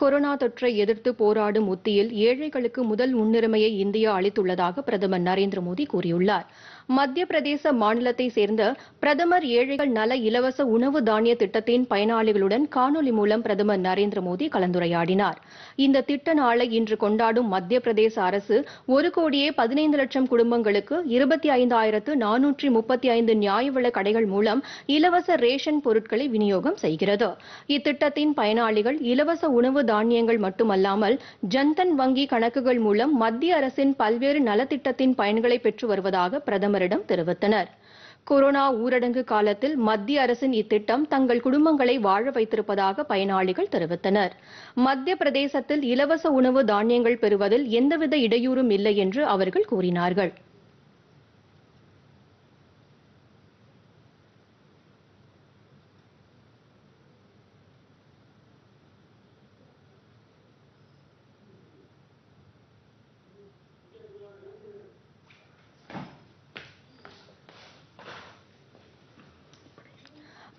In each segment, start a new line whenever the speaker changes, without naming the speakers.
corona தொற்றை எதிர்த்து போராடும் உத்தியில் ஏழைகளுக்கு முதல் முன்னுரிமையை இந்தியா அளித்துள்ளதாக பிரதமர் நரேந்திர மோடி கூறியுள்ளார் மத்திய பிரதேச மாநிலத்தை சேர்ந்த பிரதமர் ஏழைகள் நல இலவச உணவு தானிய திட்டத்தின் பயனாளிகளுடன் காணொலி மூலம் பிரதமர் நரேந்திர மோடி கலந்துரையாடினார் இந்த திட்ட நாளை இன்று கொண்டாடும் மத்திய பிரதேச அரசு ஒரு கோடியே பதினைந்து லட்சம் குடும்பங்களுக்கு இருபத்தி ஐந்தாயிரத்து நானூற்றி முப்பத்தி ஐந்து நியாய கடைகள் மூலம் இலவச ரேஷன் பொருட்களை விநியோகம் செய்கிறது இத்திட்டத்தின் பயனாளிகள் இலவச உணவு தானியங்கள் மட்டுமல்லாமல் ஜன்தன் வங்கி கணக்குகள் மூலம் மத்திய அரசின் பல்வேறு நலத்திட்டத்தின் பயன்களை பெற்று வருவதாக பிரதமரிடம் தெரிவித்தனர் கொரோனா ஊரடங்கு காலத்தில் மத்திய அரசின் இத்திட்டம் தங்கள் குடும்பங்களை வாழ வைத்திருப்பதாக பயனாளிகள் தெரிவித்தனர் மத்திய பிரதேசத்தில் இலவச உணவு தானியங்கள் பெறுவதில் எந்தவித இடையூறும் இல்லை என்று அவர்கள் கூறினார்கள்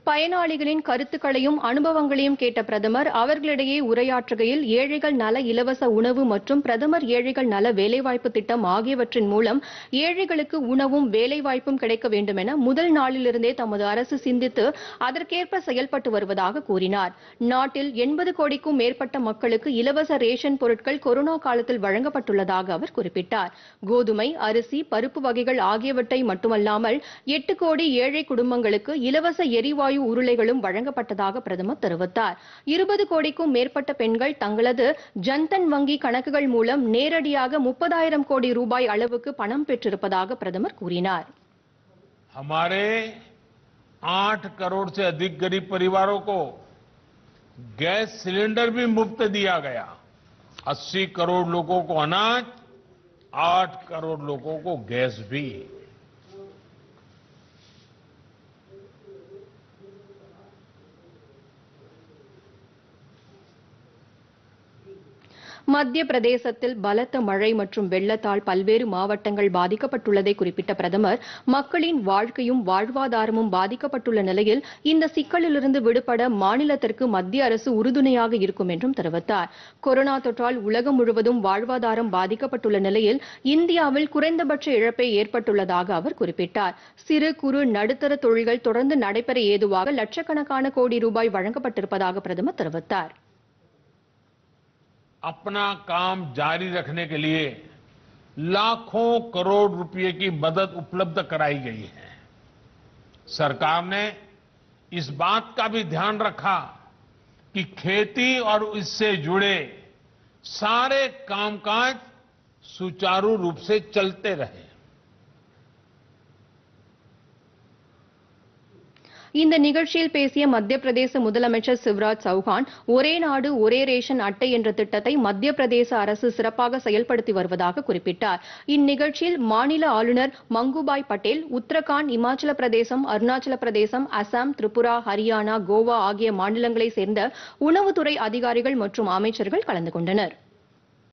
பயனாளிகளின் கருத்துக்களையும் அனுபவங்களையும் கேட்ட பிரதமர் அவர்களிடையே உரையாற்றுகையில் ஏழைகள் நல இலவச உணவு மற்றும் பிரதமர் ஏழைகள் நல வேலைவாய்ப்பு திட்டம் ஆகியவற்றின் மூலம் ஏழைகளுக்கு உணவும் வேலைவாய்ப்பும் கிடைக்க வேண்டும் என முதல் நாளிலிருந்தே தமது அரசு சிந்தித்து அதற்கேற்ப செயல்பட்டு வருவதாக கூறினார் நாட்டில் எண்பது கோடிக்கும் மேற்பட்ட மக்களுக்கு இலவச ரேஷன் பொருட்கள் கொரோனா காலத்தில் வழங்கப்பட்டுள்ளதாக அவர் குறிப்பிட்டார் கோதுமை அரிசி பருப்பு வகைகள் ஆகியவற்றை மட்டுமல்லாமல் எட்டு கோடி ஏழை குடும்பங்களுக்கு இலவச எரிவாயு உருளைகளும் வழங்கப்பட்டதாக பிரதமர் தெரிவித்தார் இருபது கோடிக்கும் மேற்பட்ட பெண்கள் தங்களது ஜன்தன் வங்கி கணக்குகள் மூலம் நேரடியாக முப்பதாயிரம் கோடி ரூபாய் அளவுக்கு பணம் பெற்றிருப்பதாக பிரதமர் கூறினார்
हमारे आठ करोड़ से अधिक गरीब परिवारों को गैस सिलेंडर भी मुफ्त दिया गया 80 करोड़ लोगों को अनाज आठ करोड़ लोगों को गैस भी
மத்திய பிரதேசத்தில் பலத்த மழை மற்றும் வெள்ளத்தால் பல்வேறு மாவட்டங்கள் பாதிக்கப்பட்டுள்ளதை குறிப்பிட்ட பிரதமர் மக்களின் வாழ்க்கையும் வாழ்வாதாரமும் பாதிக்கப்பட்டுள்ள நிலையில் இந்த சிக்கலிலிருந்து விடுபட மாநிலத்திற்கு மத்திய அரசு உறுதுணையாக இருக்கும் என்றும் தெரிவித்தார் கொரோனா தொற்றால் உலகம் முழுவதும் வாழ்வாதாரம் பாதிக்கப்பட்டுள்ள நிலையில் இந்தியாவில் குறைந்தபட்ச இழப்பை ஏற்பட்டுள்ளதாக அவர் குறிப்பிட்டார் சிறு குறு நடுத்தர தொழில்கள் தொடர்ந்து நடைபெற ஏதுவாக லட்சக்கணக்கான கோடி ரூபாய் வழங்கப்பட்டிருப்பதாக பிரதமர் தெரிவித்தாா்
अपना काम जारी रखने के लिए लाखों करोड़ रुपए की मदद उपलब्ध कराई गई है सरकार ने इस बात का भी ध्यान रखा कि खेती और इससे जुड़े सारे कामकाज सुचारू रूप से चलते रहें
இந்த நிகழ்ச்சியில் பேசிய மத்திய பிரதேச முதலமைச்சர் சிவராஜ் சௌகான் ஒரே நாடு ஒரே ரேஷன் அட்டை என்ற திட்டத்தை மத்திய பிரதேச அரசு சிறப்பாக செயல்படுத்தி வருவதாக குறிப்பிட்டார் இந்நிகழ்ச்சியில் மாநில ஆளுநர் மங்குபாய் பட்டேல் உத்தரகாண்ட் இமாச்சல பிரதேசம் அருணாச்சல பிரதேசம் அசாம் திரிபுரா ஹரியானா கோவா ஆகிய மாநிலங்களைச் சேர்ந்த உணவுத்துறை அதிகாரிகள் மற்றும் அமைச்சர்கள் கலந்து கொண்டனா்